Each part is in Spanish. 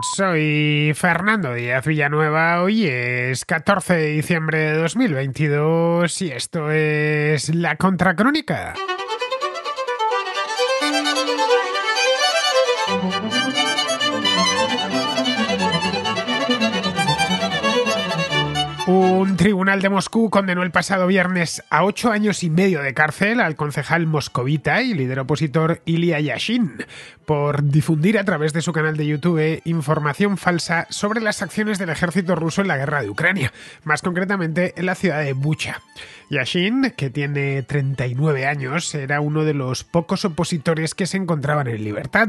Soy Fernando Díaz Villanueva, hoy es 14 de diciembre de 2022 y esto es La Contracrónica. El tribunal de Moscú condenó el pasado viernes a ocho años y medio de cárcel al concejal moscovita y líder opositor Ilya Yashin por difundir a través de su canal de YouTube información falsa sobre las acciones del ejército ruso en la guerra de Ucrania, más concretamente en la ciudad de Bucha. Yashin, que tiene 39 años, era uno de los pocos opositores que se encontraban en libertad,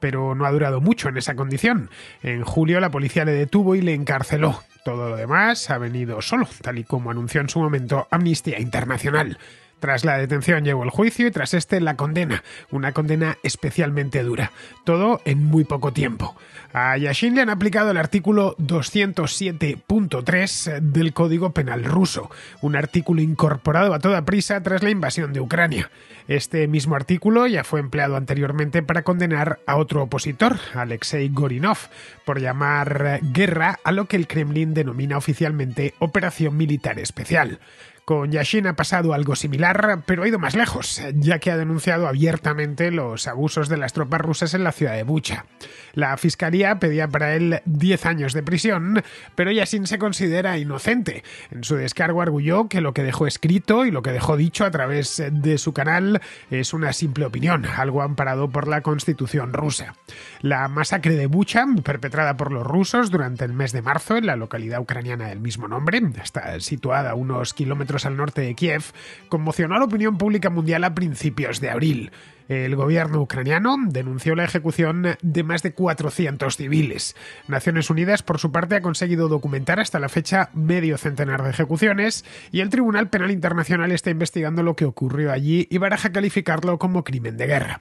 pero no ha durado mucho en esa condición. En julio la policía le detuvo y le encarceló. Todo lo demás ha venido solo, tal y como anunció en su momento Amnistía Internacional. Tras la detención llegó el juicio y tras este la condena, una condena especialmente dura, todo en muy poco tiempo. A Yashin le han aplicado el artículo 207.3 del Código Penal ruso, un artículo incorporado a toda prisa tras la invasión de Ucrania. Este mismo artículo ya fue empleado anteriormente para condenar a otro opositor, Alexei Gorinov, por llamar guerra a lo que el Kremlin denomina oficialmente Operación Militar Especial. Con Yashin ha pasado algo similar, pero ha ido más lejos, ya que ha denunciado abiertamente los abusos de las tropas rusas en la ciudad de Bucha. La fiscalía pedía para él 10 años de prisión, pero Yashin se considera inocente. En su descargo arguyó que lo que dejó escrito y lo que dejó dicho a través de su canal es una simple opinión, algo amparado por la constitución rusa. La masacre de Bucha, perpetrada por los rusos durante el mes de marzo en la localidad ucraniana del mismo nombre, está situada a unos kilómetros al norte de Kiev, conmocionó a la opinión pública mundial a principios de abril. El gobierno ucraniano denunció la ejecución de más de 400 civiles. Naciones Unidas, por su parte, ha conseguido documentar hasta la fecha medio centenar de ejecuciones y el Tribunal Penal Internacional está investigando lo que ocurrió allí y baraja calificarlo como crimen de guerra.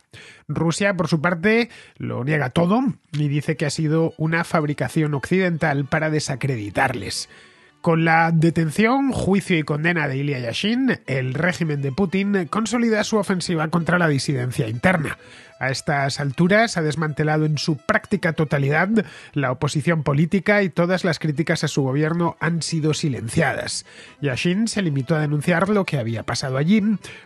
Rusia, por su parte, lo niega todo y dice que ha sido una fabricación occidental para desacreditarles. Con la detención, juicio y condena de Ilya Yashin, el régimen de Putin consolida su ofensiva contra la disidencia interna. A estas alturas ha desmantelado en su práctica totalidad la oposición política y todas las críticas a su gobierno han sido silenciadas. Yashin se limitó a denunciar lo que había pasado allí,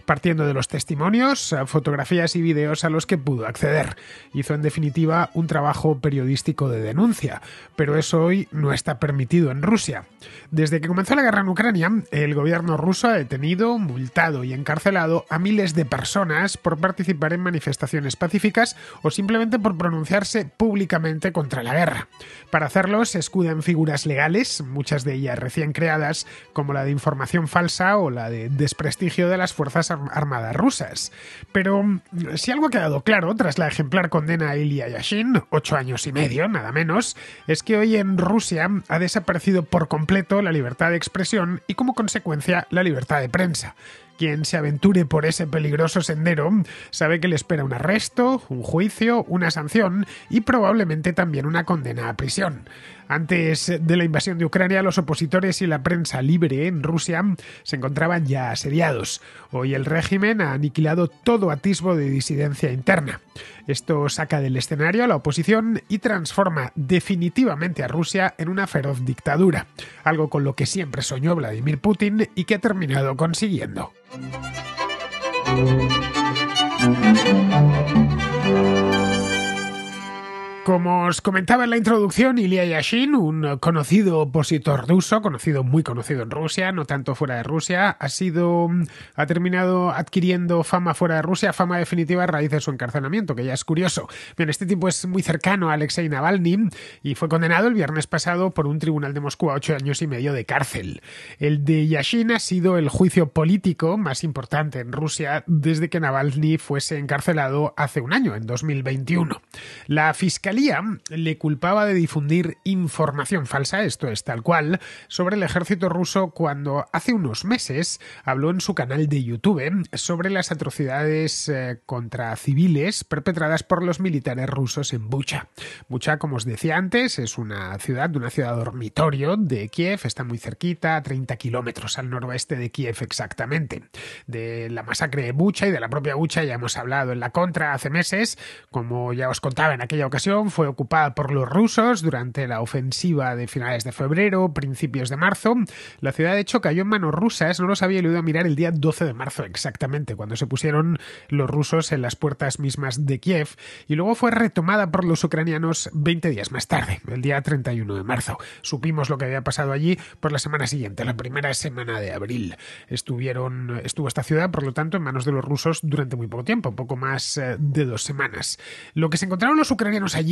partiendo de los testimonios, fotografías y videos a los que pudo acceder. Hizo en definitiva un trabajo periodístico de denuncia, pero eso hoy no está permitido en Rusia. Desde que comenzó la guerra en Ucrania, el gobierno ruso ha detenido, multado y encarcelado a miles de personas por participar en manifestaciones pacíficas o simplemente por pronunciarse públicamente contra la guerra. Para hacerlo se escudan figuras legales, muchas de ellas recién creadas, como la de información falsa o la de desprestigio de las Fuerzas Armadas rusas. Pero mm, si algo ha quedado claro tras la ejemplar condena a Ilya Yashin, ocho años y medio, nada menos, es que hoy en Rusia ha desaparecido por completo la libertad de expresión y como consecuencia la libertad de prensa. Quien se aventure por ese peligroso sendero sabe que le espera un arresto, un juicio, una sanción y probablemente también una condena a prisión. Antes de la invasión de Ucrania, los opositores y la prensa libre en Rusia se encontraban ya asediados. Hoy el régimen ha aniquilado todo atisbo de disidencia interna. Esto saca del escenario a la oposición y transforma definitivamente a Rusia en una feroz dictadura, algo con lo que siempre soñó Vladimir Putin y que ha terminado consiguiendo. Como os comentaba en la introducción, Ilya Yashin, un conocido opositor ruso, conocido muy conocido en Rusia, no tanto fuera de Rusia, ha sido mm, ha terminado adquiriendo fama fuera de Rusia, fama definitiva a raíz de su encarcelamiento, que ya es curioso. Bien, este tipo es muy cercano a Alexei Navalny y fue condenado el viernes pasado por un tribunal de Moscú a ocho años y medio de cárcel. El de Yashin ha sido el juicio político más importante en Rusia desde que Navalny fuese encarcelado hace un año, en 2021. La fiscalía le culpaba de difundir información falsa, esto es tal cual, sobre el ejército ruso cuando hace unos meses habló en su canal de YouTube sobre las atrocidades eh, contra civiles perpetradas por los militares rusos en Bucha. Bucha, como os decía antes, es una ciudad, una ciudad dormitorio de Kiev, está muy cerquita, a 30 kilómetros al noroeste de Kiev exactamente. De la masacre de Bucha y de la propia Bucha ya hemos hablado en la contra hace meses, como ya os contaba en aquella ocasión, fue ocupada por los rusos durante la ofensiva de finales de febrero, principios de marzo. La ciudad, de hecho, cayó en manos rusas, no los había ido a mirar el día 12 de marzo exactamente, cuando se pusieron los rusos en las puertas mismas de Kiev, y luego fue retomada por los ucranianos 20 días más tarde, el día 31 de marzo. Supimos lo que había pasado allí por la semana siguiente, la primera semana de abril. Estuvieron, estuvo esta ciudad, por lo tanto, en manos de los rusos durante muy poco tiempo, poco más eh, de dos semanas. Lo que se encontraron los ucranianos allí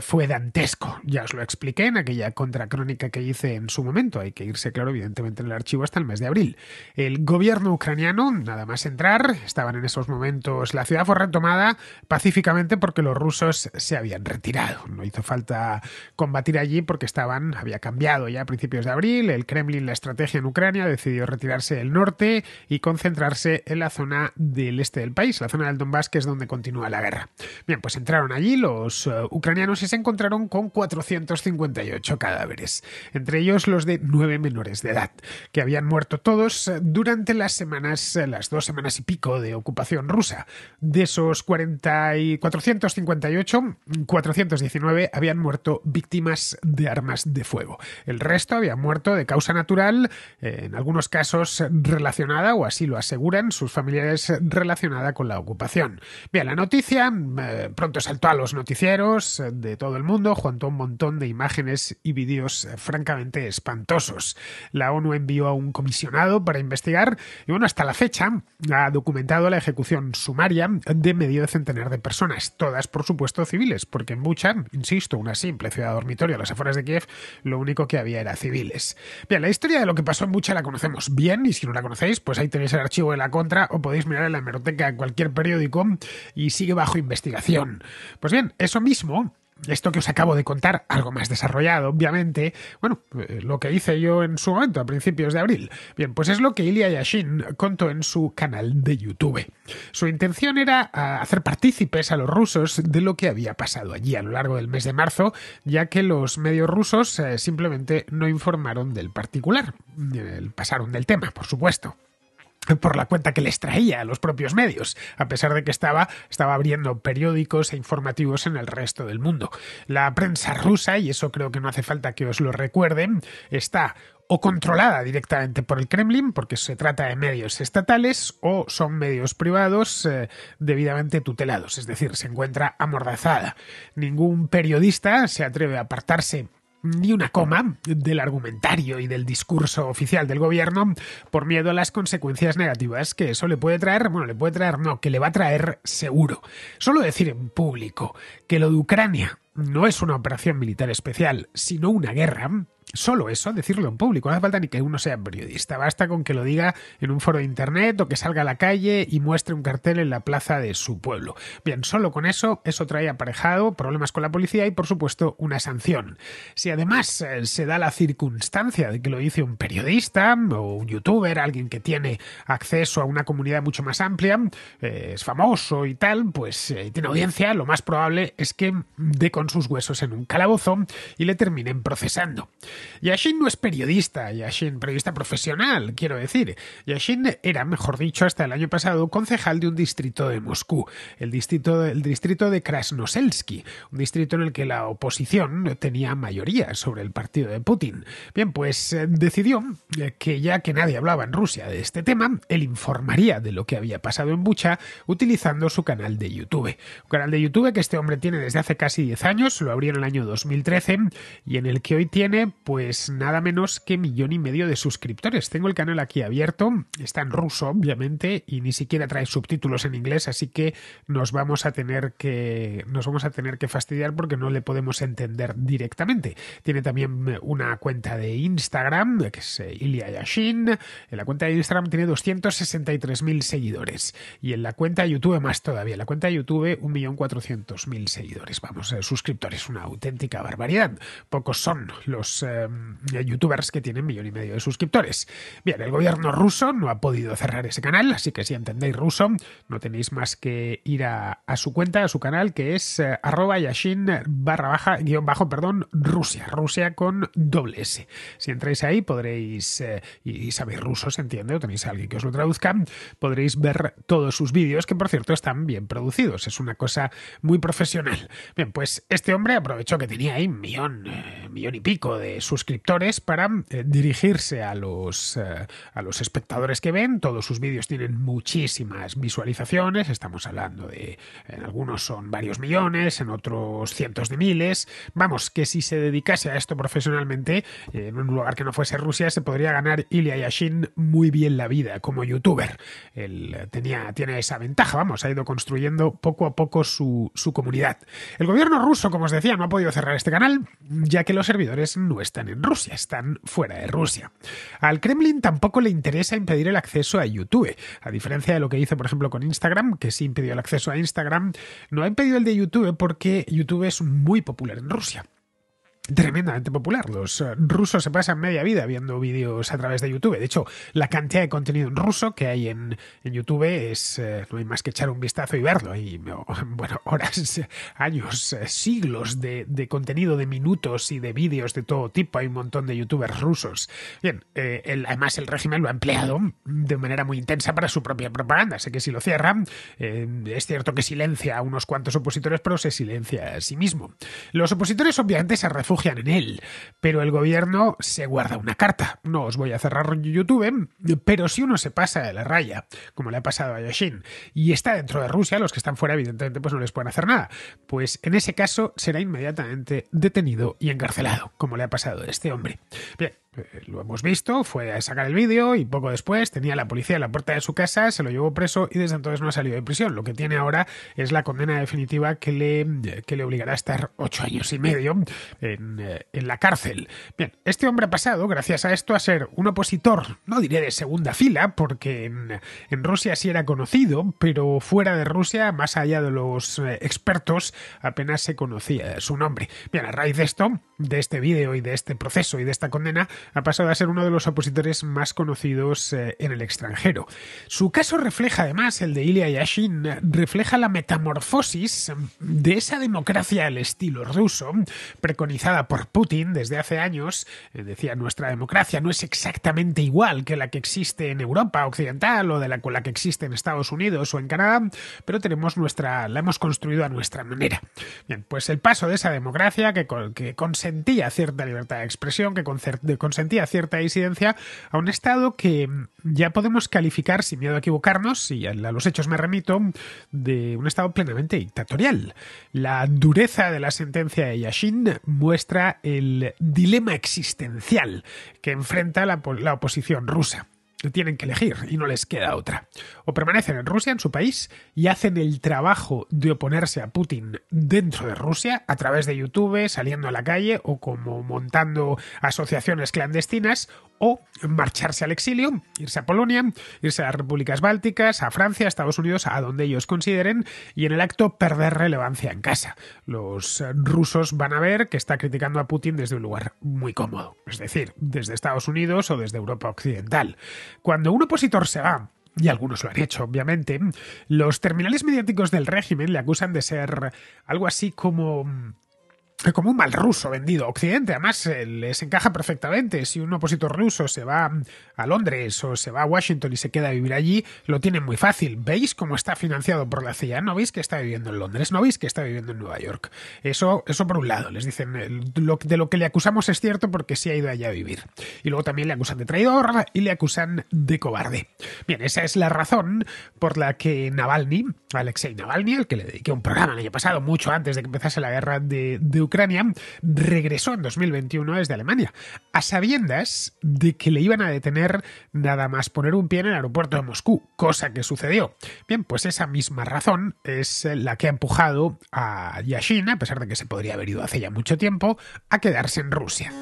fue dantesco. Ya os lo expliqué en aquella contracrónica que hice en su momento. Hay que irse, claro, evidentemente en el archivo hasta el mes de abril. El gobierno ucraniano, nada más entrar, estaban en esos momentos. La ciudad fue retomada pacíficamente porque los rusos se habían retirado. No hizo falta combatir allí porque estaban, había cambiado ya a principios de abril. El Kremlin, la estrategia en Ucrania, decidió retirarse del norte y concentrarse en la zona del este del país, la zona del Donbass, que es donde continúa la guerra. Bien, pues entraron allí los eh, ucranianos y se encontraron con 458 cadáveres, entre ellos los de nueve menores de edad, que habían muerto todos eh, durante las semanas, eh, las dos semanas y pico de ocupación rusa. De esos 40 458, 419 habían muerto víctimas de armas de fuego. El resto había muerto de causa natural, eh, en algunos casos relacionada, o así lo aseguran sus familiares, relacionada con la ocupación. Bien, la noticia mm, pronto saltó a los noticieros, eh, de todo el mundo juntó un montón de imágenes y vídeos eh, francamente espantosos. La ONU envió a un comisionado para investigar y bueno, hasta la fecha ha documentado la ejecución sumaria de medio centenar de personas, todas por supuesto civiles, porque en Bucha insisto, una simple ciudad dormitorio a las afueras de Kiev, lo único que había era civiles. Bien, la historia de lo que pasó en Bucha la conocemos bien y si no la conocéis, pues ahí tenéis el archivo de la contra o podéis mirar en la hemeroteca de cualquier periódico y sigue bajo investigación. Pues bien, eso mismo esto que os acabo de contar, algo más desarrollado, obviamente, bueno, eh, lo que hice yo en su momento, a principios de abril. Bien, pues es lo que Ilya Yashin contó en su canal de YouTube. Su intención era ah, hacer partícipes a los rusos de lo que había pasado allí a lo largo del mes de marzo, ya que los medios rusos eh, simplemente no informaron del particular, eh, pasaron del tema, por supuesto por la cuenta que les traía a los propios medios, a pesar de que estaba, abriendo periódicos e informativos en el resto del mundo. La prensa rusa, y eso creo que no hace falta que os lo recuerden, está o controlada directamente por el Kremlin, porque se trata de medios estatales, o son medios privados eh, debidamente tutelados, es decir, se encuentra amordazada. Ningún periodista se atreve a apartarse ni una coma del argumentario y del discurso oficial del gobierno por miedo a las consecuencias negativas que eso le puede traer, bueno, le puede traer no, que le va a traer seguro. Solo decir en público que lo de Ucrania no es una operación militar especial, sino una guerra, solo eso, decirlo en público. No hace falta ni que uno sea periodista, basta con que lo diga en un foro de internet o que salga a la calle y muestre un cartel en la plaza de su pueblo. Bien, solo con eso, eso trae aparejado problemas con la policía y, por supuesto, una sanción. Si además eh, se da la circunstancia de que lo dice un periodista o un youtuber, alguien que tiene acceso a una comunidad mucho más amplia, eh, es famoso y tal, pues eh, tiene audiencia, lo más probable es que dé con sus huesos en un calabozo y le terminen procesando. Yashin no es periodista, Yashin, periodista profesional, quiero decir. Yashin era, mejor dicho, hasta el año pasado, concejal de un distrito de Moscú, el distrito, distrito de Krasnoselsky, un distrito en el que la oposición tenía mayoría sobre el partido de Putin. Bien, pues eh, decidió que ya que nadie hablaba en Rusia de este tema, él informaría de lo que había pasado en Bucha utilizando su canal de YouTube. Un canal de YouTube que este hombre tiene desde hace casi 10 años, lo abrió en el año 2013 y en el que hoy tiene pues nada menos que millón y medio de suscriptores. Tengo el canal aquí abierto, está en ruso obviamente y ni siquiera trae subtítulos en inglés, así que nos vamos a tener que nos vamos a tener que fastidiar porque no le podemos entender directamente. Tiene también una cuenta de Instagram que es eh, Ilya Yashin. En la cuenta de Instagram tiene 263.000 seguidores y en la cuenta de YouTube más todavía. la cuenta de YouTube 1.400.000 seguidores. Vamos, eh, suscriptores, una auténtica barbaridad. Pocos son los eh, Em, youtubers que tienen millón y medio de suscriptores. Bien, el gobierno ruso no ha podido cerrar ese canal, así que si entendéis ruso, no tenéis más que ir a, su cuenta, a su canal, que es eh, arroba yashin barra baja guión bajo, perdón, Rusia, Rusia con doble S. Si entráis ahí podréis, eh, y, sabéis ruso, se entiende, o tenéis a alguien que os lo traduzca, podréis ver todos sus vídeos, que por cierto están bien producidos, es una cosa muy profesional. Bien, pues este hombre aprovechó que tenía ahí millón, eh, millón y pico de suscriptores para eh, dirigirse a los, eh, a los espectadores que ven. Todos sus vídeos tienen muchísimas visualizaciones, estamos hablando de, en algunos son varios millones, en otros cientos de miles. Vamos, que si se dedicase a esto profesionalmente, eh, en un lugar que no fuese Rusia, se podría ganar Ilya Yashin muy bien la vida como youtuber. Él tenía, tiene esa ventaja, vamos, ha ido construyendo poco a poco su, su comunidad. El gobierno ruso, como os decía, no ha podido cerrar este canal, ya que los servidores no están están en Rusia, están fuera de Rusia. Al Kremlin tampoco le interesa impedir el acceso a YouTube, a diferencia de lo que hizo, por ejemplo, con Instagram, que sí impidió el acceso a Instagram, no ha impedido el de YouTube porque YouTube es muy popular en Rusia tremendamente popular. Los eh, rusos se pasan media vida viendo vídeos a través de YouTube. De hecho, la cantidad de contenido en ruso que hay en, YouTube es eh, no hay más que echar un vistazo y verlo. Y oh, bueno, horas, años, eh, siglos de, contenido de minutos y de vídeos de todo tipo. Hay un montón de youtubers rusos. Bien, además el régimen lo ha empleado de manera muy intensa para su propia propaganda. Sé que si lo cierran, es cierto que silencia a unos cuantos opositores, pero se silencia a sí mismo. Los opositores obviamente se refugian en él. Pero el gobierno se guarda una carta. No os voy a cerrar YouTube, pero si uno se pasa de la raya, como le ha pasado a Yashin, y está dentro de Rusia, los que están fuera evidentemente pues no les pueden hacer nada. Pues en ese caso será inmediatamente detenido y encarcelado, como le ha pasado a este hombre. Bien, eh, lo hemos visto, fue a sacar el vídeo y poco después tenía la policía a la puerta de su casa, se lo llevó preso y desde entonces no ha salido de prisión. Lo que tiene ahora es la condena definitiva que le, eh, le obligará a estar ocho años y medio en, eh, en la cárcel. Bien, este hombre ha pasado, gracias a esto, a ser un opositor, no diré de segunda fila, porque en, en Rusia sí era conocido, pero fuera de Rusia, más allá de los expertos, apenas se conocía su nombre. Bien, a raíz de esto, de este vídeo y de este proceso y de esta condena, ha pasado a ser uno de los opositores más conocidos eh, en el extranjero. Su caso refleja, además, el de Ilya Yashin, refleja la metamorfosis de esa democracia al estilo ruso, preconizada por Putin desde hace años. Eh, decía, nuestra democracia no es exactamente igual que la que existe en Europa Occidental o de la, que existe en Estados Unidos o en Canadá, pero tenemos nuestra, la hemos construido a nuestra manera. pues el paso de esa democracia que, que consentía cierta libertad de expresión, que consentía sentía cierta disidencia a un Estado que ya podemos calificar, sin miedo a equivocarnos, y a los hechos me remito, de un Estado plenamente dictatorial. La dureza de la sentencia de Yashin muestra el dilema existencial que enfrenta la, la oposición rusa tienen que elegir y no les queda otra. O permanecen en Rusia, en su país, y hacen el trabajo de oponerse a Putin dentro de Rusia, a través de YouTube, saliendo a la calle o como montando asociaciones clandestinas, o marcharse al exilio, irse a Polonia, irse a las repúblicas bálticas, a Francia, a Estados Unidos, a donde ellos consideren, y en el acto perder relevancia en casa. Los eh, rusos van a ver que está criticando a Putin desde un lugar muy cómodo, es decir, desde Estados Unidos o desde Europa Occidental. Cuando un opositor se va, y algunos lo han hecho, obviamente, los terminales mediáticos del régimen le acusan de ser algo así como mm, como un mal ruso vendido. Occidente, además, les encaja perfectamente. Si un opositor ruso se va a Londres o se va a Washington y se queda a vivir allí, lo tiene muy fácil. ¿Veis cómo está financiado por la CIA? ¿No veis que está viviendo en Londres? ¿No veis que está viviendo en Nueva York? Eso, eso por un lado. Les dicen, eh, de lo que le acusamos es cierto porque sí ha ido allá a vivir. Y luego también le acusan de traidor y le acusan de cobarde. Bien, esa es la razón por la que Navalny, Alexei Navalny, el que le dediqué un programa el año pasado, mucho antes de que empezase la guerra de, de Ucrania, regresó en 2021 desde Alemania, a sabiendas de que le iban a detener nada más poner un pie en el aeropuerto de Moscú, cosa que sucedió. Bien, pues esa misma razón es la que ha empujado a Yashin, a pesar de que se podría haber ido hace ya mucho tiempo, a quedarse en Rusia.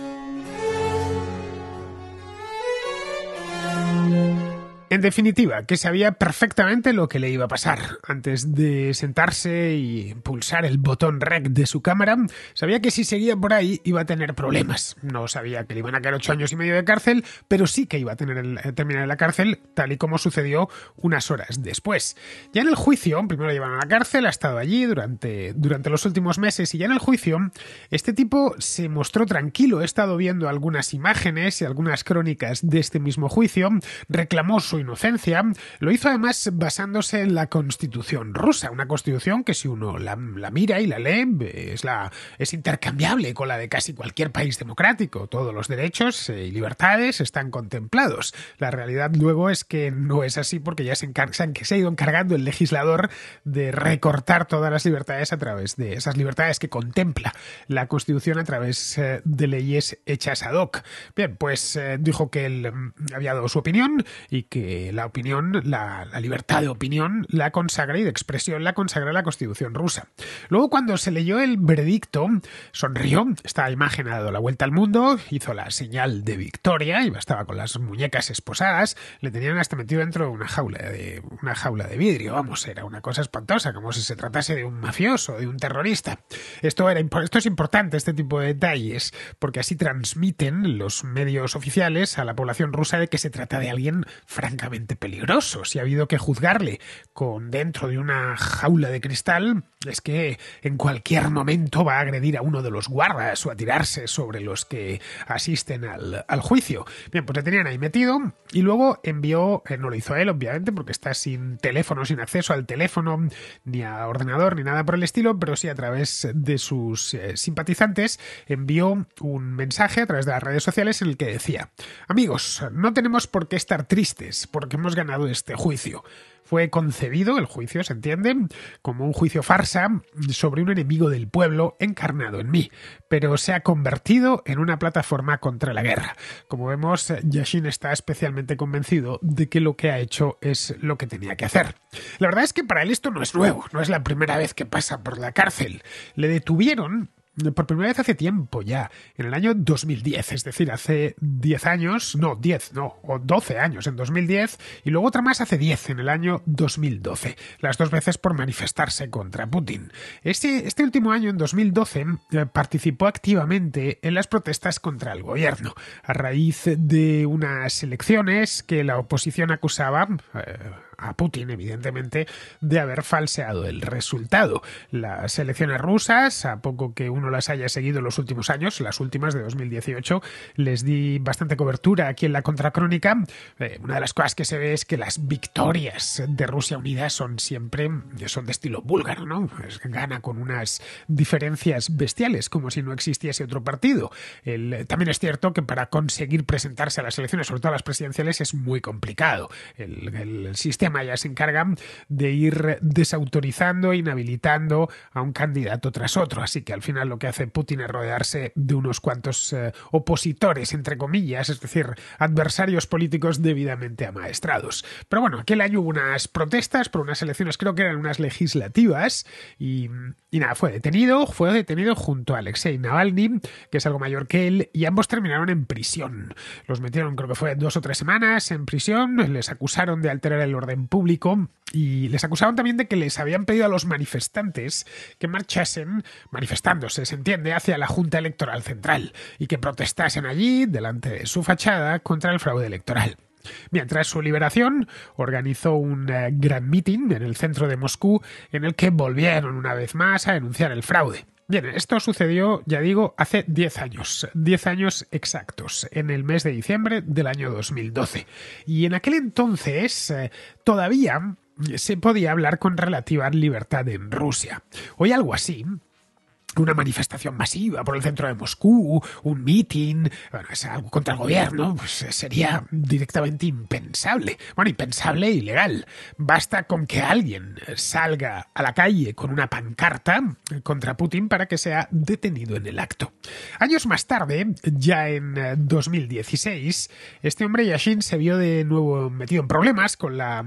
En definitiva, que sabía perfectamente lo que le iba a pasar. Antes de sentarse y pulsar el botón rec de su cámara, sabía que si seguía por ahí iba a tener problemas. No sabía que le iban a quedar ocho años y medio de cárcel, pero sí que iba a tener el, eh, terminar en la cárcel, tal y como sucedió unas horas después. Ya en el juicio, primero lo llevaron a la cárcel, ha estado allí durante, durante los últimos meses, y ya en el juicio, este tipo se mostró tranquilo. He estado viendo algunas imágenes y algunas crónicas de este mismo juicio, reclamó su inocencia, lo hizo además basándose en la constitución rusa, una constitución que si uno la, mira y la lee es, la, es intercambiable con la de casi cualquier país democrático. Todos los derechos eh, y libertades están contemplados. La realidad luego es que no es así porque ya se, que se ha ido encargando el legislador de recortar todas las libertades a través de esas libertades que contempla la Constitución a través eh, de leyes hechas ad hoc. Bien, pues eh, dijo que él mm, había dado su opinión y que eh, la opinión, la, libertad de opinión la consagra y de expresión la consagra la Constitución rusa. Luego, cuando se leyó el veredicto, sonrió. Esta imagen ha dado la vuelta al mundo, hizo la señal de victoria y bastaba con las muñecas esposadas. Le tenían hasta metido dentro de una jaula de una jaula de vidrio. Vamos, era una cosa espantosa, como si se tratase de un mafioso, de un terrorista. Esto era esto es importante este tipo de detalles, porque así transmiten los medios oficiales a la población rusa de que se trata de alguien francés peligroso. Si ha habido que juzgarle con dentro de una jaula de cristal, es que en cualquier momento va a agredir a uno de los guardas o a tirarse sobre los que asisten al, juicio. Bien, pues le tenían ahí metido y luego envió, eh, no lo hizo él obviamente porque está sin teléfono, sin acceso al teléfono, ni a ordenador, ni nada por el estilo, pero sí a través de sus eh, simpatizantes envió un mensaje a través de las redes sociales en el que decía, amigos, no tenemos por qué estar tristes porque hemos ganado este juicio. Fue concebido, el juicio se entiende, como un juicio farsa sobre un enemigo del pueblo encarnado en mí, pero se ha convertido en una plataforma contra la guerra. Como vemos, Yashin está especialmente convencido de que lo que ha hecho es lo que tenía que hacer. La verdad es que para él esto no es nuevo, no es la primera vez que pasa por la cárcel. Le detuvieron eh, por primera vez hace tiempo ya, en el año 2010, es decir, hace 10 años, no, 10, no, o 12 años en 2010, y luego otra más hace 10, en el año 2012, las dos veces por manifestarse contra Putin. Este, este último año, en 2012, eh, participó activamente en las protestas contra el gobierno, a raíz de unas elecciones que la oposición acusaba, eh, a Putin, evidentemente, de haber falseado el resultado. Las elecciones rusas, a poco que uno las haya seguido en los últimos años, las últimas de 2018, les di bastante cobertura aquí en la contracrónica. Eh, una de las cosas que se ve es que las victorias de Rusia unida son siempre son de estilo búlgaro, ¿no? gana con unas diferencias bestiales, como si no existiese otro partido. también es cierto que para conseguir presentarse a las elecciones, sobre todo a las presidenciales, es muy complicado. el sistema ya se encargan de ir desautorizando e inhabilitando a un candidato tras otro. Así que al final lo que hace Putin es rodearse de unos cuantos eh, opositores, entre comillas, es decir, adversarios políticos debidamente amaestrados. Pero bueno, aquel año hubo unas protestas por unas elecciones, creo que eran unas legislativas, y, y nada, fue detenido, fue detenido junto a Alexei Navalny, que es algo mayor que él, y ambos terminaron en prisión. Los metieron, creo que fue dos o tres semanas en prisión, les acusaron de alterar el orden en público y les acusaron también de que les habían pedido a los manifestantes que marchasen, manifestándose, se entiende, hacia la Junta Electoral Central y que protestasen allí, delante de su fachada, contra el fraude electoral. Mientras su liberación, organizó un eh, gran meeting en el centro de Moscú en el que volvieron una vez más a denunciar el fraude. Bien, esto sucedió, ya digo, hace 10 años, 10 años exactos, en el mes de diciembre del año 2012. Y en aquel entonces eh, todavía se podía hablar con relativa libertad en Rusia. Hoy algo así una manifestación masiva por el centro de Moscú, un meeting bueno, es algo contra el gobierno, pues eh, sería directamente impensable. Bueno, impensable e ilegal. Basta con que alguien salga a la calle con una pancarta eh, contra Putin para que sea detenido en el acto. Años más tarde, ya en 2016, eh, este hombre Yashin se vio de nuevo metido en problemas con la,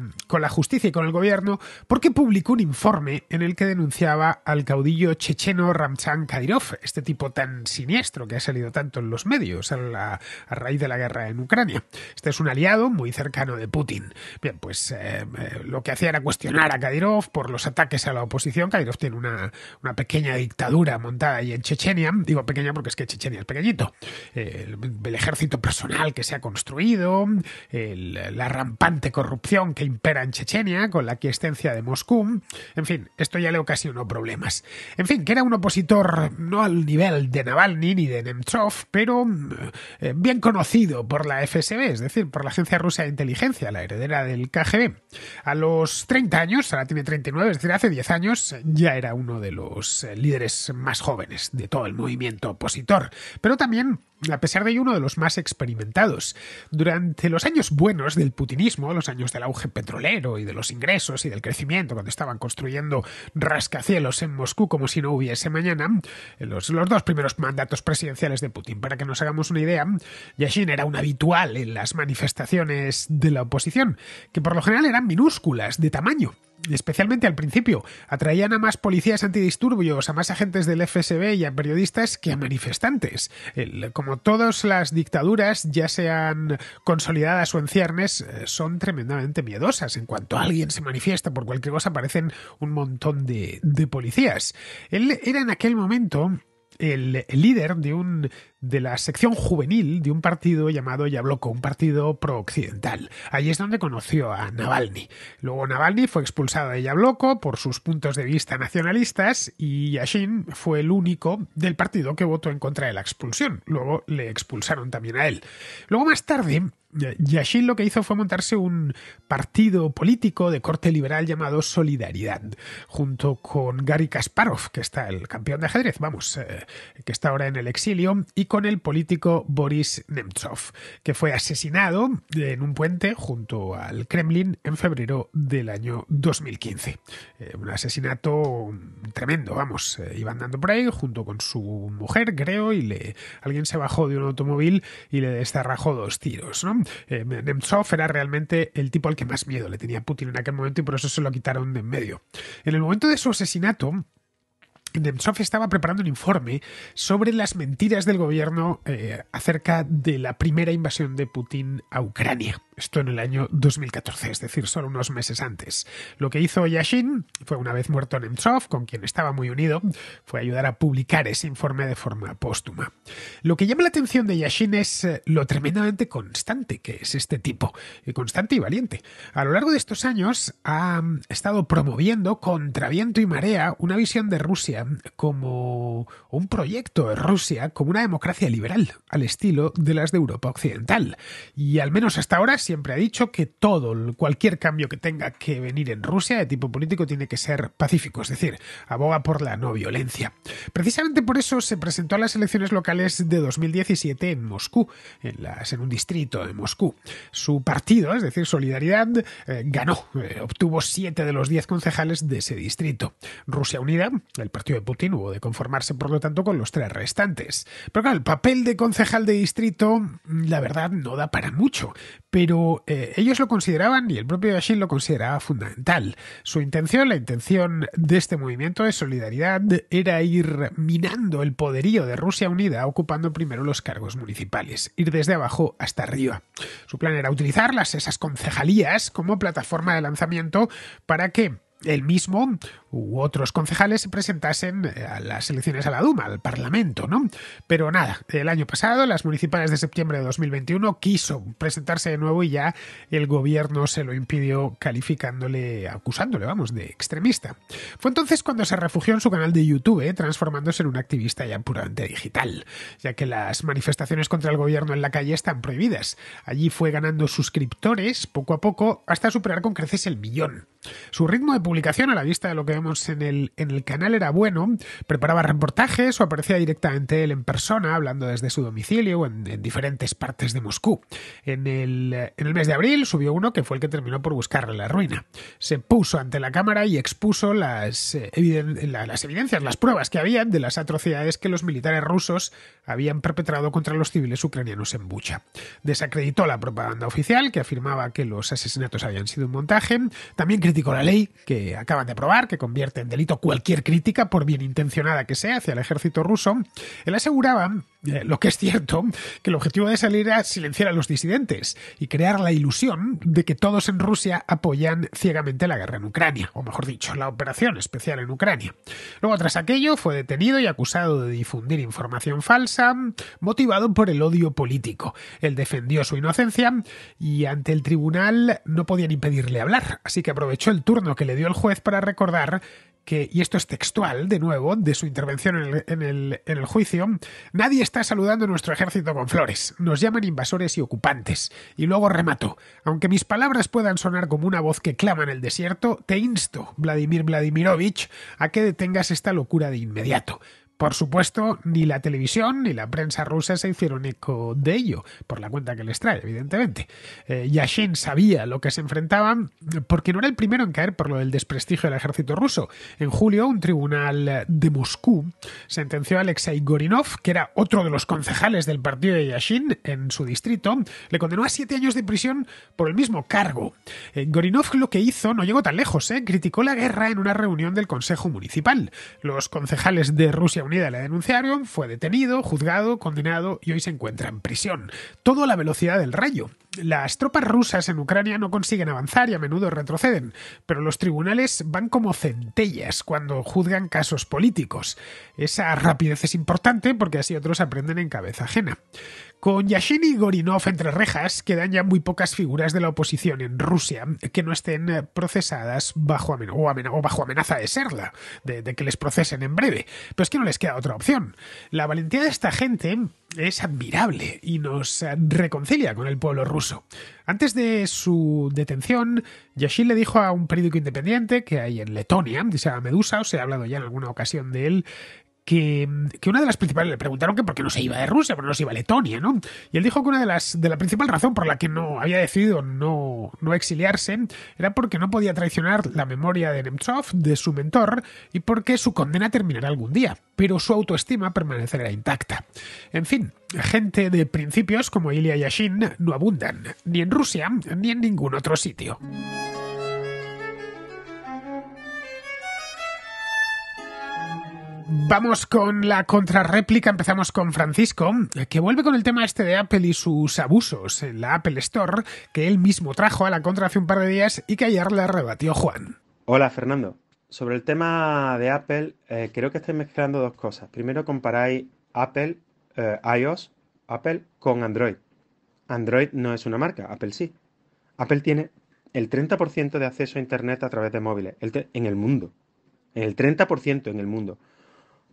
justicia y con el gobierno porque publicó un informe en el que denunciaba al caudillo checheno Ramzan Kadyrov, este tipo tan siniestro que ha salido tanto en los medios a, raíz de la guerra en Ucrania. Este es un aliado muy cercano de Putin. Bien, pues eh, eh, lo que hacía era cuestionar a Kadyrov por los ataques a la oposición. Kadyrov tiene una, una pequeña dictadura montada ahí en Chechenia, digo pequeña porque es que Chechenia es pequeñito, el, ejército personal que se ha construido, la rampante corrupción que impera en Chechenia con la quiescencia de Moscú, en fin, esto ya le ocasionó problemas. En fin, que era un opositor no al nivel de Navalny ni de Nemtsov, pero eh, bien conocido por la FSB, es decir, por la Agencia Rusa de Inteligencia, la heredera del KGB. A los 30 años, ahora tiene 39, es decir, hace 10 años, ya era uno de los eh, líderes más jóvenes de todo el movimiento opositor, pero también, a pesar de ello, uno de los más experimentados. Durante los años buenos del putinismo, los años del auge petrolero y de los ingresos y del crecimiento, cuando estaban construyendo rascacielos en Moscú como si no hubiese mañana, los, los dos primeros mandatos presidenciales de Putin, para que nos hagamos una idea, Yashin era un habitual en las manifestaciones de la oposición, que por lo general eran minúsculas, de tamaño, especialmente al principio, atraían a más policías antidisturbios, a más agentes del FSB y a periodistas que a manifestantes. como todas las dictaduras, ya sean consolidadas o en ciernes, eh, son tremendamente miedosas. En cuanto alguien se manifiesta por cualquier cosa, aparecen un montón de, de policías. Él era en aquel momento el líder de un de la sección juvenil de un partido llamado Yabloco, un partido pro-occidental. Allí es donde conoció a Navalny. Luego Navalny fue expulsado de Yabloco por sus puntos de vista nacionalistas y Yashin fue el único del partido que votó en contra de la expulsión. Luego le expulsaron también a él. Luego más tarde Yashin lo que hizo fue montarse un partido político de corte liberal llamado Solidaridad, junto con Gary Kasparov, que está el campeón de ajedrez, vamos, eh, que está ahora en el exilio, y con el político Boris Nemtsov, que fue asesinado en un puente junto al Kremlin en febrero del año 2015. Eh, un asesinato tremendo, vamos. Eh, iba andando por ahí junto con su mujer, creo, y le, alguien se bajó de un automóvil y le desarrajó dos tiros. Eh, Nemtsov era realmente el tipo al que más miedo le tenía Putin en aquel momento y por eso se lo quitaron de en medio. En el momento de su asesinato, Nemtsov estaba preparando un informe sobre las mentiras del gobierno eh, acerca de la primera invasión de Putin a Ucrania. Esto en el año 2014, es decir, solo unos meses antes. Lo que hizo Yashin fue, una vez muerto Nemtsov, con quien estaba muy unido, fue ayudar a publicar ese informe de forma póstuma. Lo que llama la atención de Yashin es eh, lo tremendamente constante que es este tipo, eh, constante y valiente. A lo largo de estos años ha mm, estado promoviendo contra viento y marea una visión de Rusia como un proyecto de Rusia como una democracia liberal, al estilo de las de Europa Occidental. Y al menos hasta ahora siempre ha dicho que todo, cualquier cambio que tenga que venir en Rusia de tipo político tiene que ser pacífico, es decir, aboga por la no violencia. Precisamente por eso se presentó a las elecciones locales de 2017 en Moscú, en, en un distrito de Moscú. Su partido, es decir, Solidaridad, eh, ganó, eh, obtuvo siete de los 10 concejales de ese distrito. Rusia Unida, el partido de Putin, hubo de conformarse por lo tanto con los tres restantes. Pero claro, el papel de concejal de distrito, mm, la verdad, no da para mucho, pero eh, ellos lo consideraban y el propio Yashin lo consideraba fundamental. Su intención, la intención de este movimiento de solidaridad, era ir minando el poderío de Rusia Unida ocupando primero los cargos municipales, ir desde abajo hasta arriba. Su plan era utilizarlas, esas concejalías, como plataforma de lanzamiento para que él mismo otros concejales se presentasen eh, a las elecciones a la Duma, al Parlamento, ¿no? Pero nada, el año pasado, las municipales de septiembre de 2021, quiso presentarse de nuevo y ya el gobierno se lo impidió calificándole, acusándole, vamos, de extremista. Fue entonces cuando se refugió en su canal de YouTube, eh, transformándose en un activista ya puramente digital, ya que las manifestaciones contra el gobierno en la calle están prohibidas. Allí fue ganando suscriptores poco a poco hasta superar con creces el millón. Su ritmo de publicación a la vista de lo que vemos en el, en el canal era bueno, preparaba reportajes o aparecía directamente él en persona hablando desde su domicilio en, en diferentes partes de Moscú. En el, mes de abril subió uno que fue el que terminó por buscarle la ruina. Se puso ante la cámara y expuso las, eh, las evidencias, las pruebas que había de las atrocidades que los militares rusos habían perpetrado contra los civiles ucranianos en Bucha. Desacreditó la propaganda oficial que afirmaba que los asesinatos habían sido un montaje, también criticó la ley que acaban de aprobar, que convierte en delito cualquier crítica, por bien intencionada que sea, hacia el ejército ruso, él aseguraba, eh, lo que es cierto, que el objetivo de salir era silenciar a los disidentes y crear la ilusión de que todos en Rusia apoyan ciegamente la guerra en Ucrania, o mejor dicho, la operación especial en Ucrania. Luego, tras aquello, fue detenido y acusado de difundir información falsa, motivado por el odio político. Él defendió su inocencia y ante el tribunal no podían impedirle hablar, así que aprovechó el turno que le dio el juez para recordar que, y esto es textual, de nuevo, de su intervención en el, en el, juicio, nadie está saludando a nuestro ejército con flores. Nos llaman invasores y ocupantes. Y luego remato. Aunque mis palabras puedan sonar como una voz que clama en el desierto, te insto, Vladimir Vladimirovich, a que detengas esta locura de inmediato. Por supuesto, ni la televisión ni la prensa rusa se hicieron eco de ello, por la cuenta que les trae, evidentemente. Eh, Yashin sabía lo que se enfrentaban porque no era el primero en caer por lo del desprestigio del ejército ruso. En julio, un tribunal de Moscú sentenció a Alexei Gorinov, que era otro de los concejales del partido de Yashin en su distrito, le condenó a siete años de prisión por el mismo cargo. Eh, Gorinov lo que hizo no llegó tan lejos, eh, criticó la guerra en una reunión del Consejo Municipal. Los concejales de Rusia unida la denunciaron, fue detenido, juzgado, condenado y hoy se encuentra en prisión. Todo a la velocidad del rayo. Las tropas rusas en Ucrania no consiguen avanzar y a menudo retroceden, pero los tribunales van como centellas cuando juzgan casos políticos. Esa rapidez es importante porque así otros aprenden en cabeza ajena con Yashin y Gorinov entre rejas, quedan ya muy pocas figuras de la oposición en Rusia que no estén eh, procesadas bajo o, bajo amenaza de serla, de, que les procesen en breve. Pero es que no les queda otra opción. La valentía de esta gente es admirable y nos eh, reconcilia con el pueblo ruso. Antes de su detención, Yashin le dijo a un periódico independiente que hay en Letonia, dice se llama Medusa, os he hablado ya en alguna ocasión de él, que, una de las principales le preguntaron que por qué no se iba de Rusia, por qué no se iba a Letonia, ¿no? Y él dijo que una de las de la principal razón por la que no había decidido no, no exiliarse era porque no podía traicionar la memoria de Nemtsov, de su mentor, y porque su condena terminará algún día, pero su autoestima permanecerá intacta. En fin, gente de principios como Ilya Yashin no abundan, ni en Rusia ni en ningún otro sitio. Vamos con la contrarréplica, empezamos con Francisco, eh, que vuelve con el tema este de Apple y sus abusos en la Apple Store, que él mismo trajo a la contra hace un par de días y que ayer le arrebatió Juan. Hola Fernando, sobre el tema de Apple, eh, creo que estáis mezclando dos cosas. Primero comparáis Apple, eh, iOS, Apple con Android. Android no es una marca, Apple sí. Apple tiene el 30% de acceso a Internet a través de móviles en el mundo. el 30% en el mundo.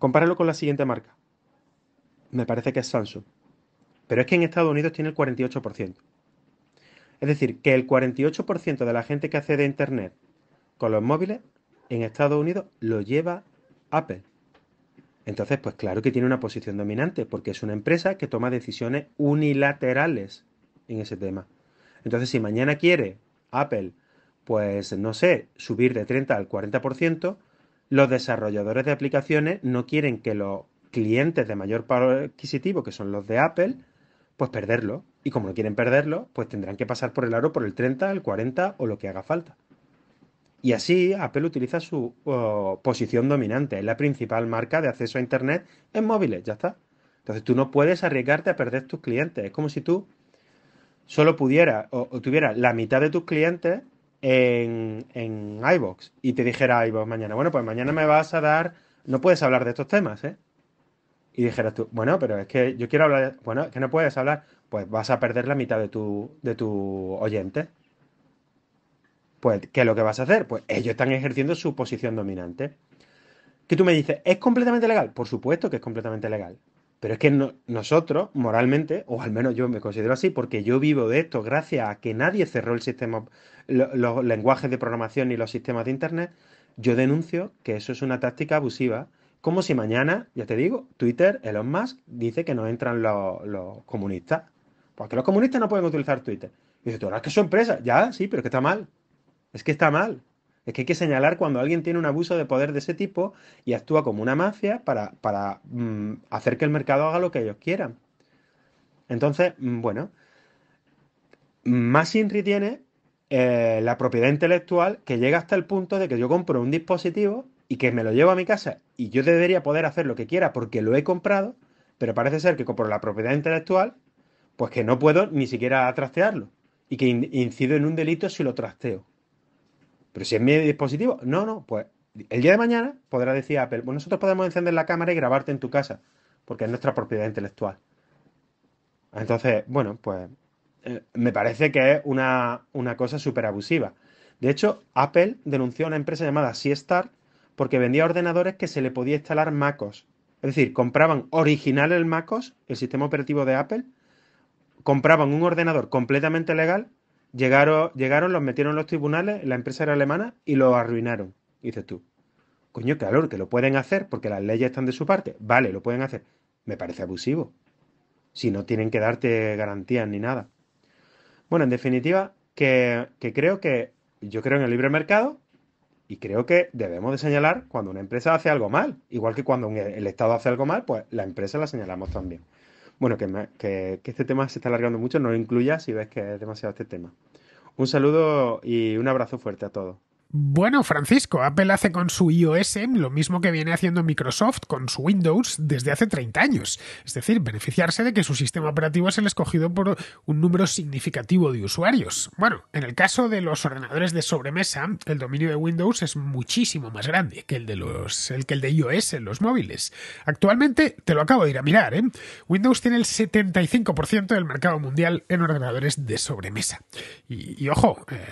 Compáralo con la siguiente marca. Me parece que es Samsung. Pero es que en Estados Unidos tiene el 48%. Es decir, que el 48% de la gente que accede a Internet con los móviles en Estados Unidos lo lleva Apple. Entonces, pues claro que tiene una posición dominante, porque es una empresa que toma decisiones unilaterales en ese tema. Entonces, si mañana quiere Apple, pues no sé, subir de 30 al 40%, los desarrolladores de aplicaciones no quieren que los clientes de mayor paro adquisitivo, que son los de Apple, pues perderlo. Y como no quieren perderlo, pues tendrán que pasar por el aro por el 30, el 40 o lo que haga falta. Y así Apple utiliza su oh, posición dominante, es la principal marca de acceso a Internet en móviles, ya está. Entonces tú no puedes arriesgarte a perder tus clientes. Es como si tú solo pudieras o, o tuvieras la mitad de tus clientes en, en iBox y te dijera iBox mañana, bueno, pues mañana me vas a dar, no puedes hablar de estos temas, ¿eh? Y dijeras tú, bueno, pero es que yo quiero hablar, bueno, es que no puedes hablar, pues vas a perder la mitad de tu, de tu oyente. Pues, ¿qué es lo que vas a hacer? Pues ellos están ejerciendo su posición dominante. Que tú me dices, ¿es completamente legal? Por supuesto que es completamente legal. Pero es que nosotros, moralmente, o al menos yo me considero así, porque yo vivo de esto gracias a que nadie cerró el sistema, los lenguajes de programación y los sistemas de Internet, yo denuncio que eso es una táctica abusiva. Como si mañana, ya te digo, Twitter, Elon Musk, dice que no entran los, comunistas. Porque pues los comunistas no pueden utilizar Twitter. Y dice, tú, es que su empresa. Ya, sí, pero que está mal. Es que está mal. Es que hay que señalar cuando alguien tiene un abuso de poder de ese tipo y actúa como una mafia para, mm, hacer que el mercado haga lo que ellos quieran. Entonces, mm, bueno, más Inri tiene eh, la propiedad intelectual que llega hasta el punto de que yo compro un dispositivo y que me lo llevo a mi casa y yo debería poder hacer lo que quiera porque lo he comprado, pero parece ser que compro la propiedad intelectual, pues que no puedo ni siquiera trastearlo y que incido en un delito si lo trasteo. Pero si es mi dispositivo, no, no, pues el día de mañana podrá decir Apple, pues nosotros podemos encender la cámara y grabarte en tu casa, porque es nuestra propiedad intelectual. Entonces, bueno, pues eh, me parece que es una, una cosa súper abusiva. De hecho, Apple denunció a una empresa llamada Siestar porque vendía ordenadores que se le podía instalar MacOS. Es decir, compraban original el MacOS, el sistema operativo de Apple, compraban un ordenador completamente legal Llegaron, llegaron, los metieron en los tribunales, la empresa era alemana y lo arruinaron. dices tú, coño, calor que lo pueden hacer porque las leyes están de su parte. Vale, lo pueden hacer. Me parece abusivo. Si no tienen que darte garantías ni nada. Bueno, en definitiva, que, que creo que yo creo en el libre mercado y creo que debemos de señalar cuando una empresa hace algo mal. Igual que cuando el Estado hace algo mal, pues la empresa la señalamos también. Bueno, que, que, este tema se está alargando mucho, no lo incluya si ves que es demasiado este tema. Un saludo y un abrazo fuerte a todos. Bueno, Francisco, Apple hace con su iOS lo mismo que viene haciendo Microsoft con su Windows desde hace 30 años, es decir, beneficiarse de que su sistema operativo es el escogido por un número significativo de usuarios. Bueno, en el caso de los ordenadores de sobremesa, el dominio de Windows es muchísimo más grande que el de los el que el de iOS en los móviles. Actualmente, te lo acabo de ir a mirar, ¿eh? Windows tiene el 75% del mercado mundial en ordenadores de sobremesa. Y, ojo, eh,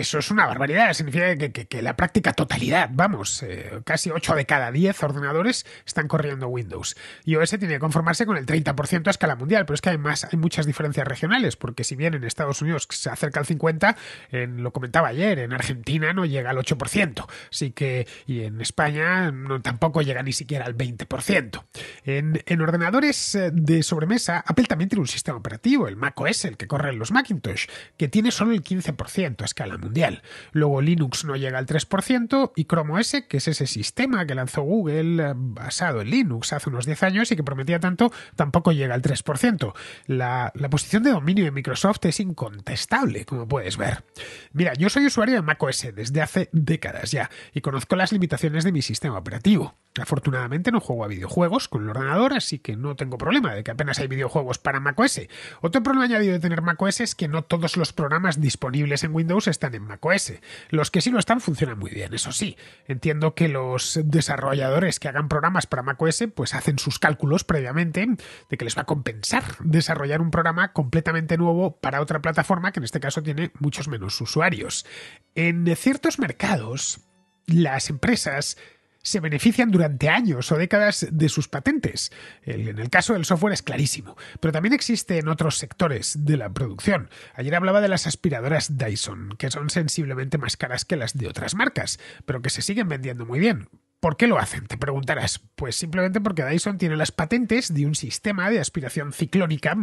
eso es una barbaridad, significa que que, la práctica totalidad, vamos, eh, casi 8 de cada 10 ordenadores están corriendo Windows. y OS tiene que conformarse con el 30% a escala mundial, pero es que además hay muchas diferencias regionales, porque si bien en Estados Unidos se acerca al 50%, lo comentaba ayer, en Argentina no llega al 8%, así que, y en España tampoco llega ni siquiera al 20%. En, en ordenadores eh, de sobremesa, Apple también tiene un sistema operativo, el Mac macOS, el que corren los Macintosh, que tiene solo el 15% a escala mundial. Luego Linux no llega al 3%, y Chrome OS, que es ese sistema que lanzó Google eh, basado en Linux hace unos 10 años y que prometía tanto, tampoco llega al 3%. La, la posición de dominio de Microsoft es incontestable, como puedes ver. Mira, yo soy usuario de macOS desde hace décadas ya, y conozco las limitaciones de mi sistema operativo. Afortunadamente no juego a videojuegos con el ordenador, así que no tengo problema de que apenas hay videojuegos para macOS. Otro problema añadido de tener macOS es que no todos los programas disponibles en Windows están en macOS. Los que sí están, funcionan muy bien, eso sí. Entiendo que los desarrolladores que hagan programas para macOS pues hacen sus cálculos previamente de que les va a compensar desarrollar un programa completamente nuevo para otra plataforma que en este caso tiene muchos menos usuarios. En ciertos mercados, las empresas se benefician durante años o décadas de sus patentes. en el caso del software es clarísimo, pero también existe en otros sectores de la producción. Ayer hablaba de las aspiradoras Dyson, que son sensiblemente más caras que las de otras marcas, pero que se siguen vendiendo muy bien, ¿Por qué lo hacen? Te preguntarás. Pues simplemente porque Dyson tiene las patentes de un sistema de aspiración ciclónica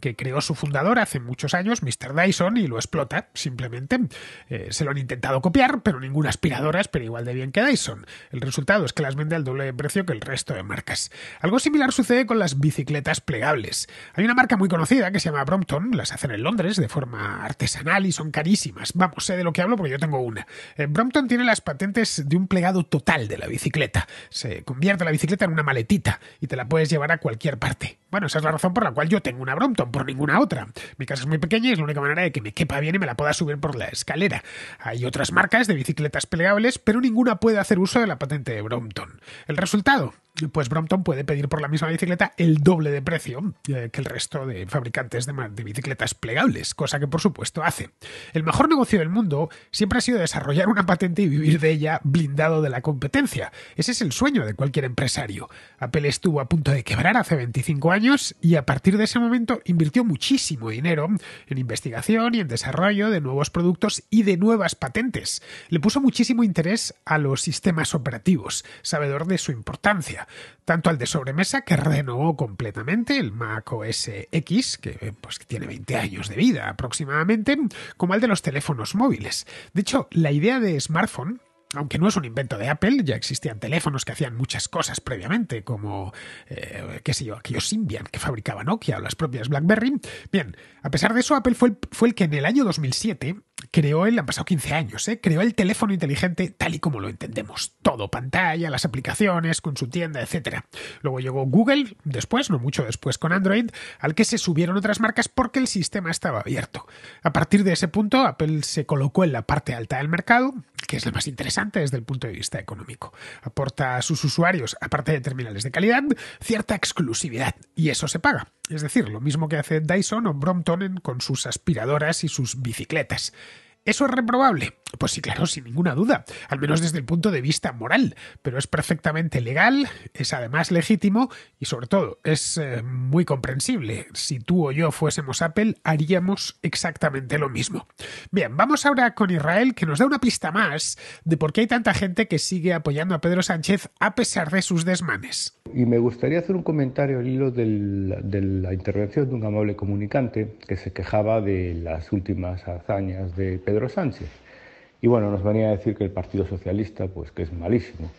que creó su fundador hace muchos años, Mr. Dyson, y lo explota, simplemente. Eh, se lo han intentado copiar, pero ninguna aspiradora pero igual de bien que Dyson. El resultado es que las vende al doble de precio que el resto de marcas. Algo similar sucede con las bicicletas plegables. Hay una marca muy conocida que se llama Brompton, las hacen en Londres de forma artesanal y son carísimas. Vamos, sé de lo que hablo porque yo tengo una. Eh, Brompton tiene las patentes de un plegado total de la bicicleta bicicleta. Se convierte la bicicleta en una maletita y te la puedes llevar a cualquier parte. Bueno, esa es la razón por la cual yo tengo una Brompton, por ninguna otra. Mi casa es muy pequeña y es la única manera de que me quepa bien y me la pueda subir por la escalera. Hay otras marcas de bicicletas plegables, pero ninguna puede hacer uso de la patente de Brompton. El resultado, pues Brompton puede pedir por la misma bicicleta el doble de precio eh, que el resto de fabricantes de, bicicletas plegables, cosa que por supuesto hace. El mejor negocio del mundo siempre ha sido desarrollar una patente y vivir de ella blindado de la competencia. Ese es el sueño de cualquier empresario. Apple estuvo a punto de quebrar hace 25 años y a partir de ese momento invirtió muchísimo dinero en investigación y en desarrollo de nuevos productos y de nuevas patentes. Le puso muchísimo interés a los sistemas operativos, sabedor de su importancia tanto al de sobremesa que renovó completamente el Mac OS X, que pues, tiene 20 años de vida aproximadamente, como al de los teléfonos móviles. De hecho, la idea de smartphone aunque no es un invento de Apple, ya existían teléfonos que hacían muchas cosas previamente, como, eh, qué sé yo, aquellos Symbian que fabricaba Nokia o las propias BlackBerry. Bien, a pesar de eso, Apple fue el, fue el que en el año 2007 creó el, han pasado 15 años, ¿eh? creó el teléfono inteligente tal y como lo entendemos. Todo, pantalla, las aplicaciones, con su tienda, etc. Luego llegó Google, después, no mucho después, con Android, al que se subieron otras marcas porque el sistema estaba abierto. A partir de ese punto, Apple se colocó en la parte alta del mercado, que es la más interesante desde el punto de vista económico. Aporta a sus usuarios, aparte de terminales de calidad, cierta exclusividad, y eso se paga. Es decir, lo mismo que hace Dyson o Brompton con sus aspiradoras y sus bicicletas. ¿Eso es reprobable? Pues sí, claro, sin ninguna duda, al menos desde el punto de vista moral, pero es perfectamente legal, es además legítimo y sobre todo es eh, muy comprensible. Si tú o yo fuésemos Apple, haríamos exactamente lo mismo. Bien, vamos ahora con Israel, que nos da una pista más de por qué hay tanta gente que sigue apoyando a Pedro Sánchez a pesar de sus desmanes. Y me gustaría hacer un comentario al hilo de la intervención de un amable comunicante que se quejaba de las últimas hazañas de Pedro Pedro Sánchez. Y bueno, nos venía a decir que el Partido Socialista, pues que es malísimo.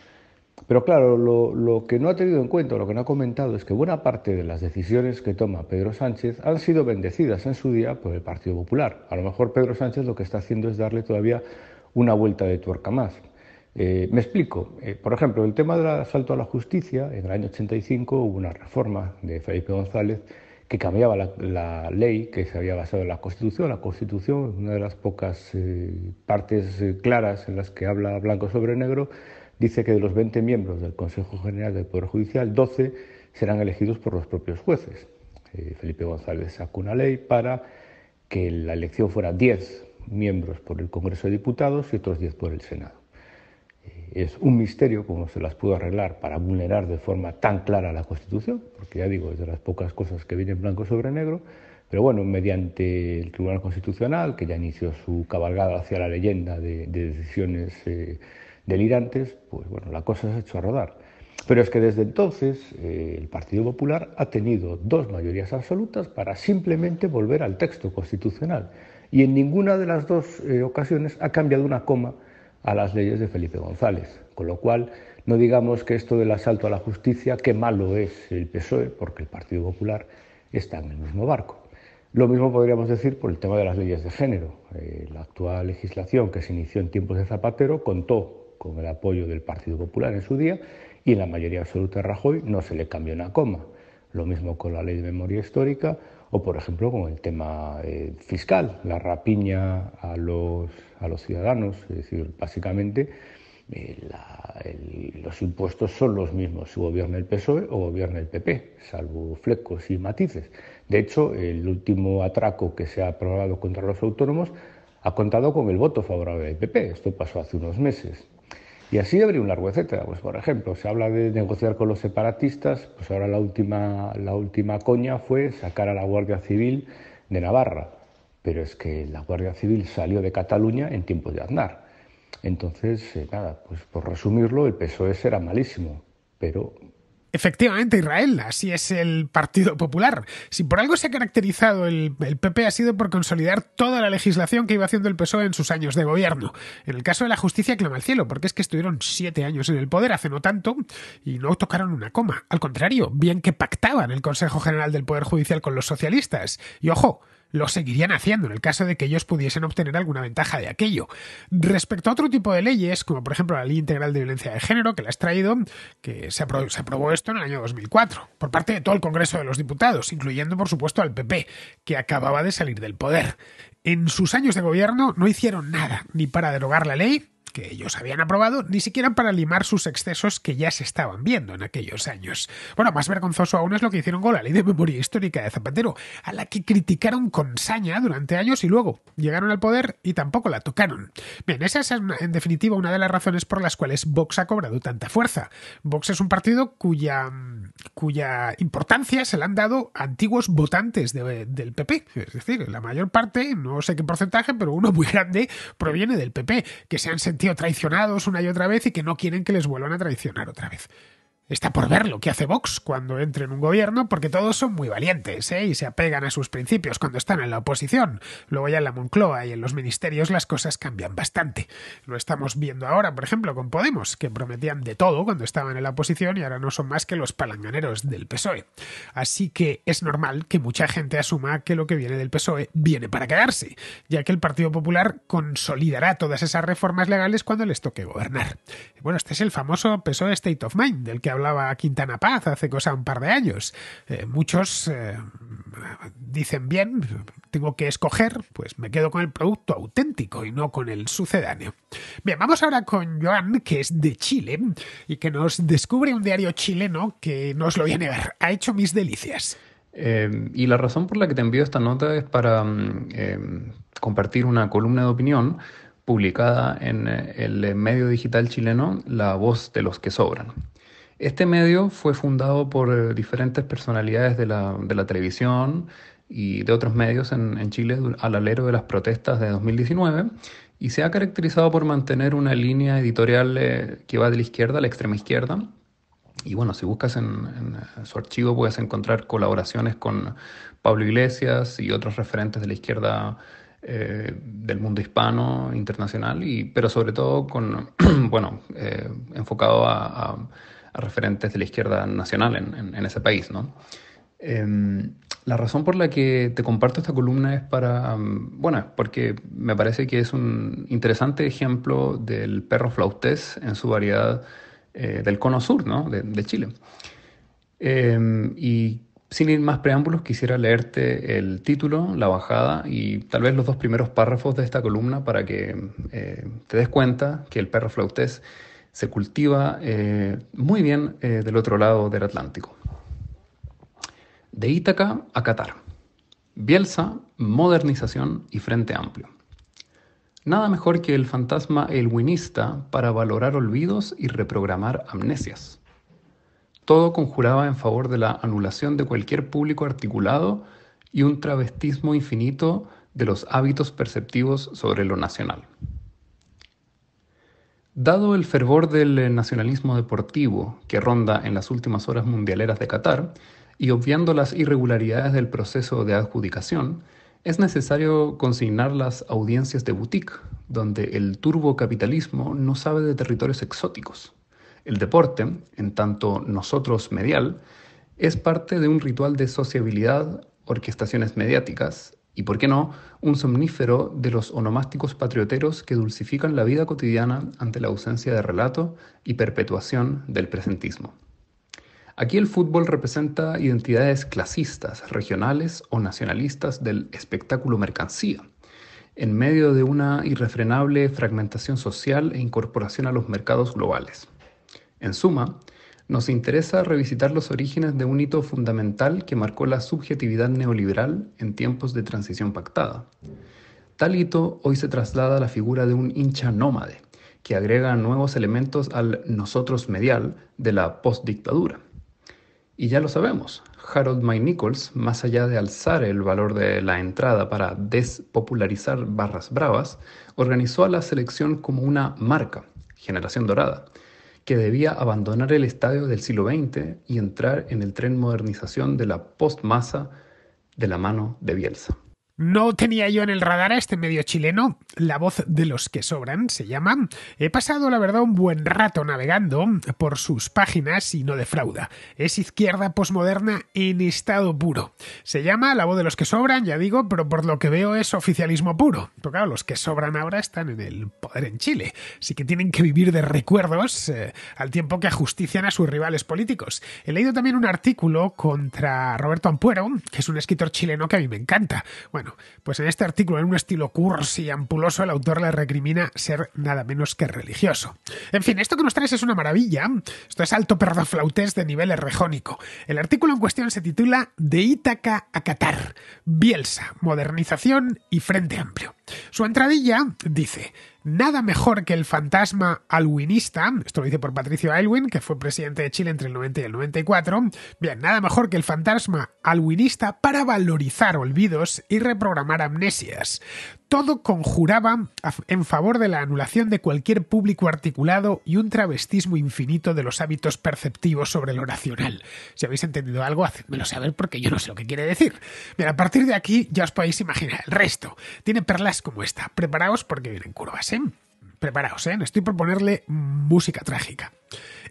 Pero claro, lo, que no ha tenido en cuenta, lo que no ha comentado, es que buena parte de las decisiones que toma Pedro Sánchez han sido bendecidas en su día por el Partido Popular. A lo mejor Pedro Sánchez lo que está haciendo es darle todavía una vuelta de tuerca más. Eh, me explico. Eh, por ejemplo, el tema del asalto a la justicia, en el año 85 hubo una reforma de Felipe González que cambiaba la, ley que se había basado en la Constitución. La Constitución una de las pocas eh, partes eh, claras en las que habla blanco sobre negro. Dice que de los 20 miembros del Consejo General del Poder Judicial, 12 serán elegidos por los propios jueces. Eh, Felipe González sacó una ley para que la elección fuera 10 miembros por el Congreso de Diputados y otros 10 por el Senado es un misterio cómo se las pudo arreglar para vulnerar de forma tan clara la Constitución, porque ya digo, es de las pocas cosas que vienen blanco sobre negro, pero bueno, mediante el Tribunal Constitucional, que ya inició su cabalgada hacia la leyenda de, decisiones eh, delirantes, pues bueno, la cosa se ha hecho a rodar. Pero es que desde entonces eh, el Partido Popular ha tenido dos mayorías absolutas para simplemente volver al texto constitucional. Y en ninguna de las dos eh, ocasiones ha cambiado una coma a las leyes de Felipe González. Con lo cual, no digamos que esto del asalto a la justicia, qué malo es el PSOE, porque el Partido Popular está en el mismo barco. Lo mismo podríamos decir por el tema de las leyes de género. Eh, la actual legislación que se inició en tiempos de Zapatero contó con el apoyo del Partido Popular en su día y la mayoría absoluta de Rajoy no se le cambió una coma. Lo mismo con la ley de memoria histórica o por ejemplo con el tema eh, fiscal, la rapiña a los, ciudadanos, es decir, básicamente eh, los impuestos son los mismos si gobierna el PSOE o gobierna el PP, salvo flecos y matices. De hecho, el último atraco que se ha aprobado contra los autónomos ha contado con el voto favorable del PP, esto pasó hace unos meses. Y así habría un largo etcétera. Pues por ejemplo, se habla de negociar con los separatistas, pues ahora la última, la última coña fue sacar a la Guardia Civil de Navarra. Pero es que la Guardia Civil salió de Cataluña en tiempos de Aznar. Entonces, eh, nada, pues por resumirlo, el PSOE era malísimo, pero Efectivamente, Israel, así es el Partido Popular. Si por algo se ha caracterizado el, PP ha sido por consolidar toda la legislación que iba haciendo el PSOE en sus años de gobierno. En el caso de la justicia clama al cielo, porque es que estuvieron siete años en el poder hace no tanto y no tocaron una coma. Al contrario, bien que pactaban el Consejo General del Poder Judicial con los socialistas. Y ojo, lo seguirían haciendo en el caso de que ellos pudiesen obtener alguna ventaja de aquello. Respecto a otro tipo de leyes, como por ejemplo la Ley Integral de Violencia de Género, que la has traído, que se aprobó, se aprobó esto en el año 2004, por parte de todo el Congreso de los Diputados, incluyendo por supuesto al PP, que acababa de salir del poder. En sus años de gobierno no hicieron nada, ni para derogar la ley, que ellos habían aprobado, ni siquiera para limar sus excesos que ya se estaban viendo en aquellos años. Bueno, más vergonzoso aún es lo que hicieron con la ley de memoria histórica de Zapatero, a la que criticaron con saña durante años y luego llegaron al poder y tampoco la tocaron. Bien, esa es en definitiva una de las razones por las cuales Vox ha cobrado tanta fuerza. Vox es un partido cuya, cuya importancia se le han dado antiguos votantes del PP, es decir, la mayor parte, no sé qué porcentaje, pero uno muy grande proviene del PP, que se han sentido traicionados una y otra vez y que no quieren que les vuelvan a traicionar otra vez. Está por ver lo que hace Vox cuando entre en un gobierno, porque todos son muy valientes ¿eh? y se apegan a sus principios cuando están en la oposición. Luego ya en la Moncloa y en los ministerios las cosas cambian bastante. Lo estamos viendo ahora, por ejemplo, con Podemos, que prometían de todo cuando estaban en la oposición y ahora no son más que los palanganeros del PSOE. Así que es normal que mucha gente asuma que lo que viene del PSOE viene para quedarse, ya que el Partido Popular consolidará todas esas reformas legales cuando les toque gobernar. Bueno, este es el famoso PSOE State of Mind, del que hablaba Quintana Paz hace cosa un par de años. Eh, muchos eh, dicen, bien, tengo que escoger, pues me quedo con el producto auténtico y no con el sucedáneo. Bien, vamos ahora con Joan, que es de Chile y que nos descubre un diario chileno que nos lo viene a negar, ha hecho mis delicias. Em, y la razón por la que te envío esta nota es para em, em, compartir una columna de opinión publicada en eh, el medio digital chileno La voz de los que sobran. Este medio fue fundado por eh, diferentes personalidades de la, de la televisión y de otros medios en, Chile al alero de las protestas de 2019 y se ha caracterizado por mantener una línea editorial eh, que va de la izquierda a la extrema izquierda. Y bueno, si buscas en, eh, su archivo puedes encontrar colaboraciones con Pablo Iglesias y otros referentes de la izquierda del mundo hispano, internacional, y, pero sobre todo con, bueno, enfocado a referentes de la izquierda nacional en, ese país. Em, la razón por la que te comparto esta columna es para, mm, bueno, porque me parece que es un interesante ejemplo del perro flautés en su variedad eh, del cono sur ¿no? de, Chile. Em, y sin ir más preámbulos, quisiera leerte el título, la bajada y tal vez los dos primeros párrafos de esta columna para que eh, te des cuenta que el perro flautés se cultiva eh, muy bien eh, del otro lado del Atlántico. De Ítaca a Qatar. Bielsa, modernización y frente amplio. Nada mejor que el fantasma elwinista para valorar olvidos y reprogramar amnesias. Todo conjuraba en favor de la anulación de cualquier público articulado y un travestismo infinito de los hábitos perceptivos sobre lo nacional. Dado el fervor del eh, nacionalismo deportivo que ronda en las últimas horas mundialeras de Qatar, y obviando las irregularidades del proceso de adjudicación, es necesario consignar las audiencias de boutique, donde el turbocapitalismo no sabe de territorios exóticos. El deporte, en tanto nosotros medial, es parte de un ritual de sociabilidad, orquestaciones mediáticas, y, por qué no, un somnífero de los onomásticos patrioteros que dulcifican la vida cotidiana ante la ausencia de relato y perpetuación del presentismo. Aquí el fútbol representa identidades clasistas, regionales o nacionalistas del espectáculo mercancía, en medio de una irrefrenable fragmentación social e incorporación a los mercados globales. En suma, nos interesa revisitar los orígenes de un hito fundamental que marcó la subjetividad neoliberal en tiempos de transición pactada. Tal hito hoy se traslada a la figura de un hincha nómade, que agrega nuevos elementos al nosotros medial de la postdictadura. Y ya lo sabemos, Harold May Nichols, más allá de alzar el valor de la entrada para despopularizar barras bravas, organizó a la selección como una marca, Generación Dorada, que debía abandonar el estadio del siglo XX y entrar en el tren modernización de la postmasa de la mano de Bielsa. No tenía yo en el radar a este medio chileno, la voz de los que sobran se llama. He pasado, la verdad, un buen rato navegando por sus páginas y no defrauda. Es izquierda posmoderna en estado puro. Se llama La voz de los que sobran, ya digo, pero por lo que veo es oficialismo puro. porque claro, los que sobran ahora están en el poder en Chile, así que tienen que vivir de recuerdos eh, al tiempo que ajustician a sus rivales políticos. He leído también un artículo contra Roberto Ampuero, que es un escritor chileno que a mí me encanta. Bueno, pues en este artículo, en un estilo cursi y ampuloso, el autor le recrimina ser nada menos que religioso. En fin, esto que nos traes es una maravilla. Esto es alto perdoflautés de nivel errejónico. El artículo en cuestión se titula De Ítaca a Qatar, Bielsa, modernización y Frente Amplio. Su entradilla dice, nada mejor que el fantasma alwinista, esto lo dice por Patricio Alwin, que fue presidente de Chile entre el noventa y el 94, bien, nada mejor que el fantasma alwinista para valorizar olvidos y reprogramar amnesias todo conjuraba en favor de la anulación de cualquier público articulado y un travestismo infinito de los hábitos perceptivos sobre lo racional. Si habéis entendido algo, hacedmelo saber porque yo no sé lo que quiere decir. Mira, a partir de aquí ya os podéis imaginar el resto. Tiene perlas como esta. Preparaos porque vienen curvas, ¿eh? Preparaos, ¿eh? Estoy por ponerle música trágica.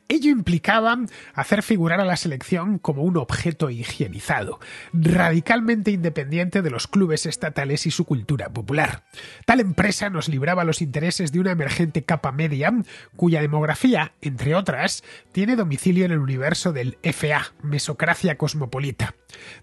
Ello implicaba hacer figurar a la selección como un objeto higienizado, radicalmente independiente de los clubes estatales y su cultura popular. Tal empresa nos libraba los intereses de una emergente capa media, cuya demografía, entre otras, tiene domicilio en el universo del FA, mesocracia cosmopolita.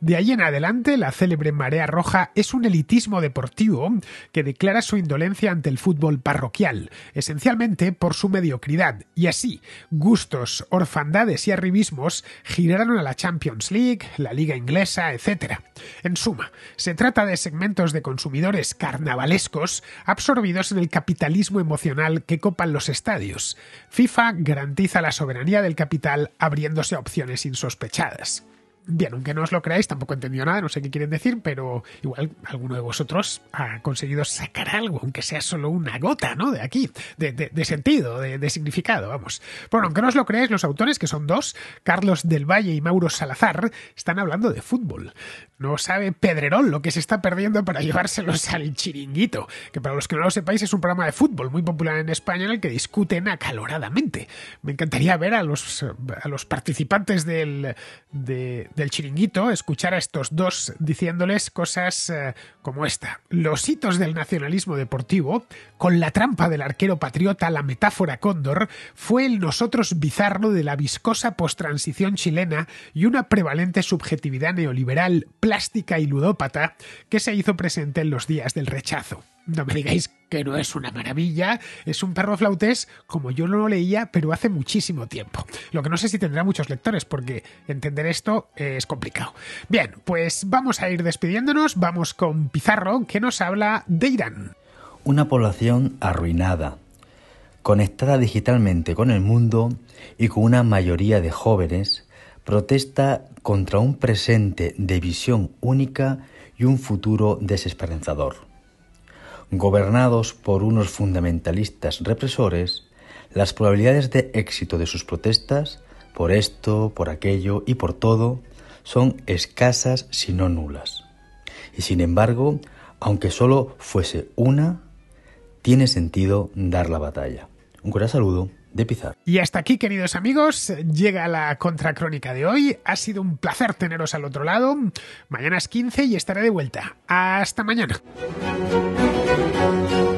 De ahí en adelante, la célebre Marea Roja es un elitismo deportivo que declara su indolencia ante el fútbol parroquial, esencialmente por su mediocridad, y así, gustos, orfandades y arribismos giraron a la Champions League, la Liga Inglesa, etc. En suma, se trata de segmentos de consumidores carnavalescos absorbidos en el capitalismo emocional que copan los estadios. FIFA garantiza la soberanía del capital abriéndose opciones insospechadas. Bien, aunque no os lo creáis, tampoco he entendido nada, no sé qué quieren decir, pero igual alguno de vosotros ha conseguido sacar algo, aunque sea solo una gota, ¿no? De aquí, de, sentido, de, significado, vamos. Bueno, aunque no os lo creáis, los autores, que son dos, Carlos del Valle y Mauro Salazar, están hablando de fútbol. No sabe Pedrerón lo que se está perdiendo para llevárselos al chiringuito, que para los que no lo sepáis es un programa de fútbol muy popular en España en el que discuten acaloradamente. Me encantaría ver a los, a los participantes del del chiringuito escuchar a estos dos diciéndoles cosas eh, como esta. Los hitos del nacionalismo deportivo, con la trampa del arquero patriota, la metáfora cóndor, fue el nosotros bizarro de la viscosa postransición chilena y una prevalente subjetividad neoliberal, plástica y ludópata que se hizo presente en los días del rechazo. No me digáis que no es una maravilla, es un perro flautés como yo no lo leía, pero hace muchísimo tiempo. Lo que no sé si tendrá muchos lectores, porque entender esto es complicado. Bien, pues vamos a ir despidiéndonos, vamos con Pizarro, que nos habla de Irán. Una población arruinada, conectada digitalmente con el mundo y con una mayoría de jóvenes, protesta contra un presente de visión única y un futuro desesperanzador gobernados por unos fundamentalistas represores, las probabilidades de éxito de sus protestas, por esto, por aquello y por todo, son escasas si no nulas. Y sin embargo, aunque solo fuese una, tiene sentido dar la batalla. Un gran saludo de Pizarro. Y hasta aquí, queridos amigos, llega la contracrónica de hoy. Ha sido un placer teneros al otro lado. Mañana es 15 y estaré de vuelta. Hasta mañana. you